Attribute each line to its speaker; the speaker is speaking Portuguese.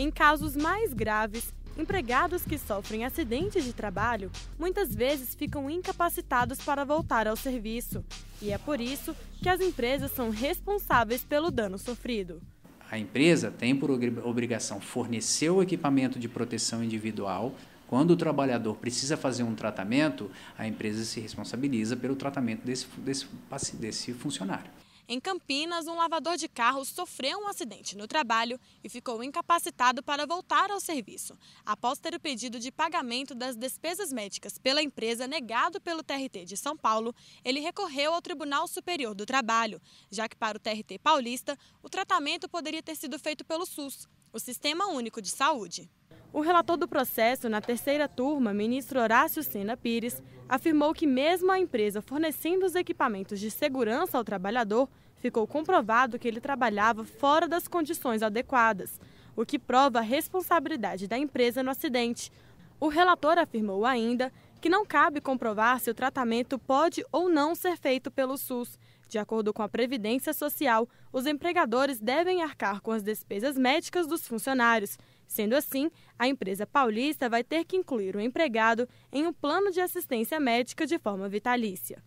Speaker 1: Em casos mais graves, empregados que sofrem acidentes de trabalho muitas vezes ficam incapacitados para voltar ao serviço. E é por isso que as empresas são responsáveis pelo dano sofrido.
Speaker 2: A empresa tem por obrigação fornecer o equipamento de proteção individual. Quando o trabalhador precisa fazer um tratamento, a empresa se responsabiliza pelo tratamento desse, desse, desse funcionário.
Speaker 1: Em Campinas, um lavador de carro sofreu um acidente no trabalho e ficou incapacitado para voltar ao serviço, após ter o pedido de pagamento das despesas médicas pela empresa negado pelo TRT de São Paulo, ele recorreu ao Tribunal Superior do Trabalho, já que para o TRT paulista, o tratamento poderia ter sido feito pelo SUS, o Sistema Único de Saúde. O relator do processo, na terceira turma, ministro Horácio Sena Pires, afirmou que, mesmo a empresa fornecendo os equipamentos de segurança ao trabalhador, ficou comprovado que ele trabalhava fora das condições adequadas, o que prova a responsabilidade da empresa no acidente. O relator afirmou ainda que não cabe comprovar se o tratamento pode ou não ser feito pelo SUS. De acordo com a Previdência Social, os empregadores devem arcar com as despesas médicas dos funcionários. Sendo assim, a empresa paulista vai ter que incluir o empregado em um plano de assistência médica de forma vitalícia.